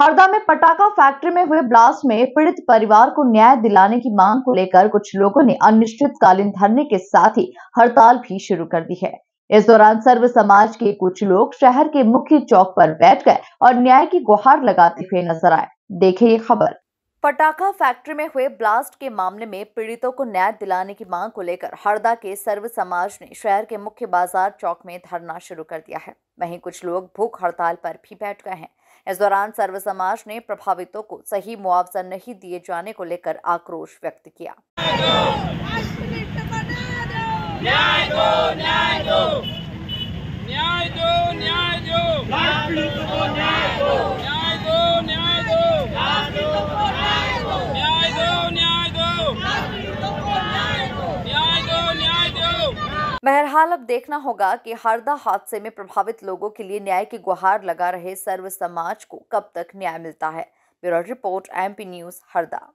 हरदा में पटाखा फैक्ट्री में हुए ब्लास्ट में पीड़ित परिवार को न्याय दिलाने की मांग को लेकर कुछ लोगों ने अनिश्चितकालीन धरने के साथ ही हड़ताल भी शुरू कर दी है इस दौरान सर्व समाज के कुछ लोग शहर के मुख्य चौक पर बैठ गए और न्याय की गुहार लगाते हुए नजर आए देखे ये खबर पटाखा फैक्ट्री में हुए ब्लास्ट के मामले में पीड़ितों को न्याय दिलाने की मांग को लेकर हरदा के सर्व समाज ने शहर के मुख्य बाजार चौक में धरना शुरू कर दिया है वहीं कुछ लोग भूख हड़ताल पर भी बैठ गए हैं इस दौरान सर्व समाज ने प्रभावितों को सही मुआवजा नहीं दिए जाने को लेकर आक्रोश व्यक्त किया न्याय दो, न्याय दो। न्याय दो, न्याय दो। न्याय दो, बहरहाल अब देखना होगा कि हरदा हादसे में प्रभावित लोगों के लिए न्याय की गुहार लगा रहे सर्व समाज को कब तक न्याय मिलता है bureau report MP news Harda